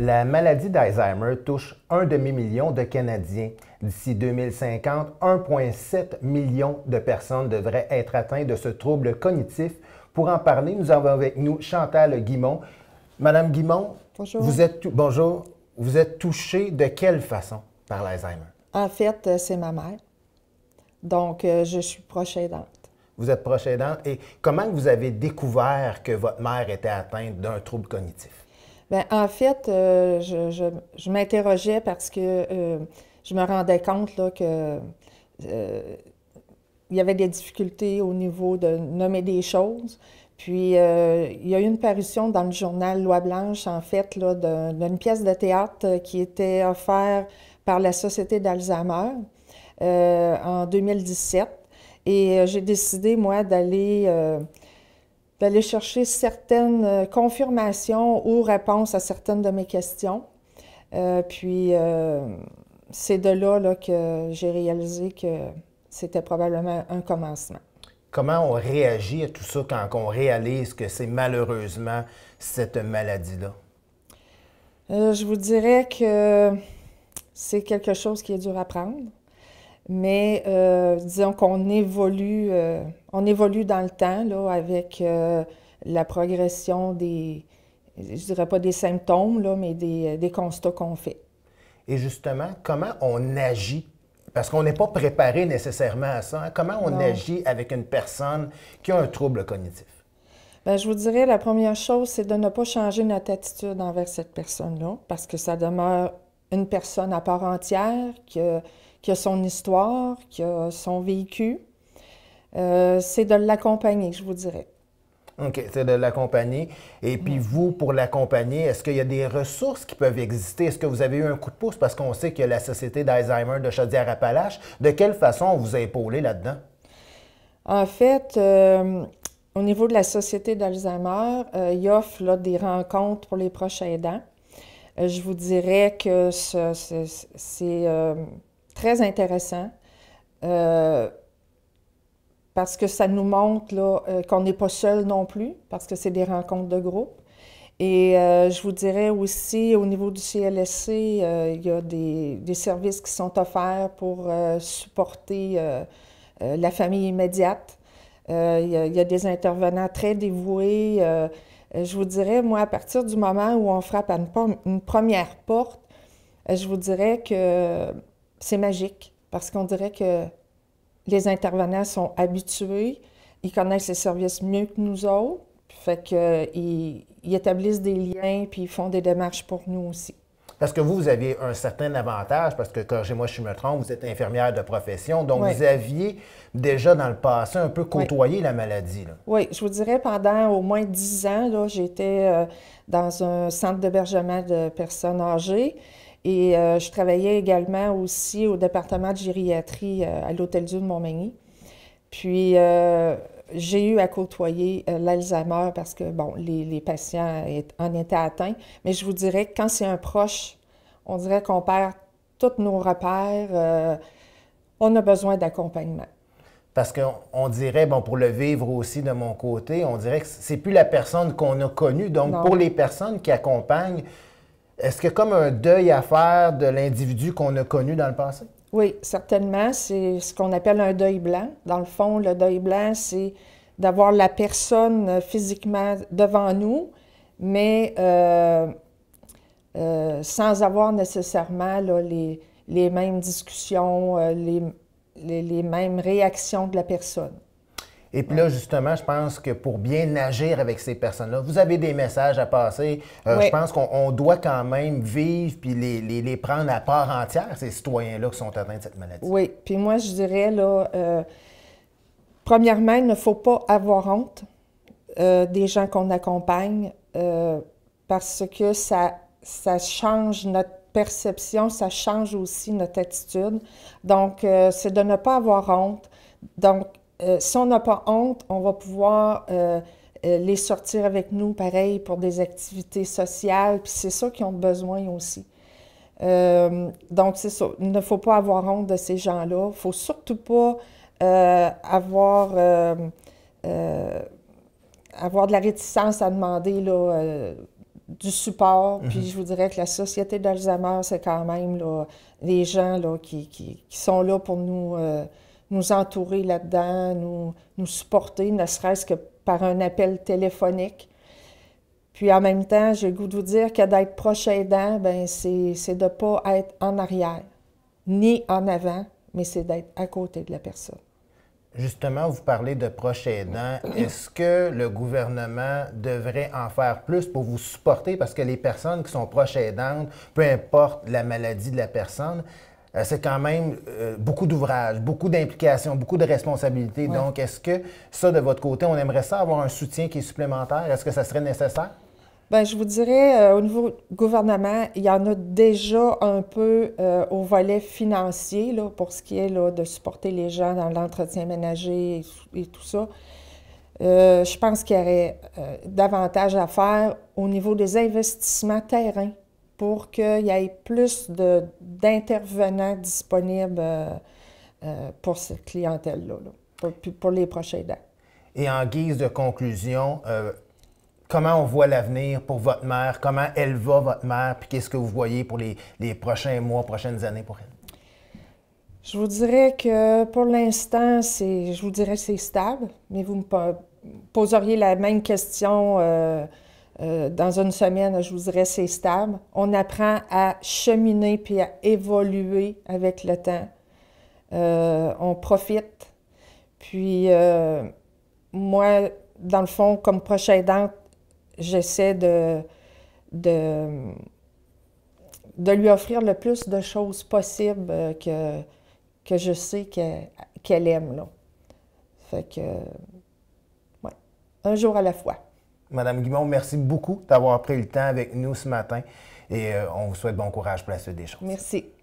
La maladie d'Alzheimer touche un demi-million de Canadiens. D'ici 2050, 1,7 million de personnes devraient être atteintes de ce trouble cognitif. Pour en parler, nous avons avec nous Chantal Guimont. Madame Guimont, Vous êtes bonjour. Vous êtes touchée de quelle façon par l'Alzheimer? En fait, euh, c'est ma mère. Donc, euh, je suis proche aidante. Vous êtes proche aidante. Et comment vous avez découvert que votre mère était atteinte d'un trouble cognitif? Bien, en fait, euh, je, je, m'interrogeais parce que euh, je me rendais compte là, que euh, il y avait des difficultés au niveau de nommer des choses. Puis il y a eu une parution dans le journal Loi Blanche, en fait, d'une pièce de théâtre qui était offerte par la Société d'Alzheimer en 2017. Et j'ai décidé, moi, d'aller d'aller chercher certaines euh, confirmations ou réponses à certaines de mes questions. Euh, puis euh, c'est de là, que j'ai réalisé que c'était probablement un commencement. Comment on réagit à tout ça quand on réalise que c'est malheureusement cette maladie-là? je vous dirais que c'est quelque chose qui est dur à prendre. Mais euh, disons qu'on évolue, euh, on évolue dans le temps là, avec euh, la progression des, je dirais pas des symptômes, mais des, constats qu'on fait. Et justement, comment on agit? Parce qu'on n'est pas préparé nécessairement à ça. Hein. Comment on agit avec une personne qui a un trouble cognitif? Bien, je vous dirais, la première chose, c'est de ne pas changer notre attitude envers cette personne-là, parce que ça demeure une personne à part entière, que qui a son histoire, qui a son vécu. Euh, c'est de l'accompagner, je vous dirais. OK, c'est de l'accompagner. Et puis vous, pour l'accompagner, est-ce qu'il y a des ressources qui peuvent exister? Est-ce que vous avez eu un coup de pouce parce qu'on sait qu'il y a la Société d'Alzheimer de Chaudière-Appalaches? De quelle façon on vous a là-dedans? En fait, euh, au niveau de la Société d'Alzheimer, euh, il offre des rencontres pour les proches aidants. je vous dirais que c'est très intéressant. Euh, parce que ça nous montre là, euh, qu'on n'est pas seul non plus, parce que c'est des rencontres de groupe. Et euh, je vous dirais aussi, au niveau du CLSC, il y a des, services qui sont offerts pour supporter la famille immédiate. Il y, a, des intervenants très dévoués. je vous dirais, moi, à partir du moment où on frappe à une première porte, je vous dirais que c'est magique parce qu'on dirait que les intervenants sont habitués, ils connaissent les services mieux que nous autres, fait qu'ils ils établissent des liens puis ils font des démarches pour nous aussi. Parce que vous, vous aviez un certain avantage, parce que, corrigez-moi je je me trompe, vous êtes infirmière de profession, donc vous aviez déjà dans le passé un peu côtoyé la maladie. Oui, je vous dirais, pendant au moins dix ans, j'étais euh, dans un centre d'hébergement de personnes âgées. Et euh, je travaillais également aussi au département de gériatrie euh, à l'Hôtel Dieu de Montmagny. Puis, euh, j'ai eu à côtoyer l'Alzheimer parce que, bon, les, patients en étaient atteints. Mais je vous dirais que quand c'est un proche, on dirait qu'on perd tous nos repères. on a besoin d'accompagnement. Parce qu'on dirait, bon, pour le vivre aussi de mon côté, on dirait que c'est plus la personne qu'on a connue. Donc, pour les personnes qui accompagnent, est-ce qu'il y a comme un deuil à faire de l'individu qu'on a connu dans le passé? Oui, certainement. C'est ce qu'on appelle un deuil blanc. Dans le fond, le deuil blanc, c'est d'avoir la personne euh, physiquement devant nous, mais euh, euh, sans avoir nécessairement les, mêmes discussions, les mêmes réactions de la personne. Et puis là, justement, je pense que pour bien agir avec ces personnes-là, vous avez des messages à passer. Euh, je pense qu'on doit quand même vivre puis les, les, prendre à part entière, ces citoyens-là qui sont atteints de cette maladie. Oui, puis moi, je dirais, là, euh, premièrement, il ne faut pas avoir honte euh, des gens qu'on accompagne parce que ça, ça change notre perception, ça change aussi notre attitude. Donc, c'est de ne pas avoir honte. Donc, euh, si on n'a pas honte, on va pouvoir euh, euh, les sortir avec nous, pareil, pour des activités sociales. Puis c'est ça qu'ils ont besoin aussi. donc, c'est ça. Il ne faut pas avoir honte de ces gens-là. Il ne faut surtout pas avoir, avoir de la réticence à demander là, du support. Mm-hmm. Puis je vous dirais que la société d'Alzheimer, c'est quand même les gens là, qui, qui, sont là pour nous nous entourer là-dedans, nous, nous supporter, ne serait-ce que par un appel téléphonique. Puis en même temps, j'ai le goût de vous dire que d'être proche aidant, ben c'est de ne pas être en arrière, ni en avant, mais c'est d'être à côté de la personne. Justement, vous parlez de proche aidant. Est-ce que le gouvernement devrait en faire plus pour vous supporter? Parce que les personnes qui sont proches aidantes, peu importe la maladie de la personne, euh, c'est quand même euh, beaucoup d'ouvrages, beaucoup d'implications, beaucoup de responsabilités. Donc, est-ce que ça, de votre côté, on aimerait ça avoir un soutien qui est supplémentaire? Est-ce que ça serait nécessaire? Bien, je vous dirais, euh, au niveau gouvernement, il y en a déjà un peu au volet financier, là, pour ce qui est là, de supporter les gens dans l'entretien ménager et, tout ça. je pense qu'il y aurait davantage à faire au niveau des investissements terrains pour qu'il y ait plus d'intervenants disponibles euh, euh, pour cette clientèle-là, pour, les prochains dents. Et en guise de conclusion, euh, comment on voit l'avenir pour votre mère? Comment elle va, votre mère? Puis qu'est-ce que vous voyez pour les, les, prochains mois, prochaines années pour elle? Je vous dirais que pour l'instant, c'est, je vous dirais c'est stable, mais vous me poseriez la même question euh, dans une semaine, je vous dirais, c'est stable. On apprend à cheminer puis à évoluer avec le temps. Euh, on profite. Puis, euh, moi, dans le fond, comme proche aidante, j'essaie de, de, de, lui offrir le plus de choses possibles que, que je sais qu'elle aime. Là. Fait que, ouais, un jour à la fois. Madame Guimond, merci beaucoup d'avoir pris le temps avec nous ce matin et euh, on vous souhaite bon courage pour la suite des choses. Merci.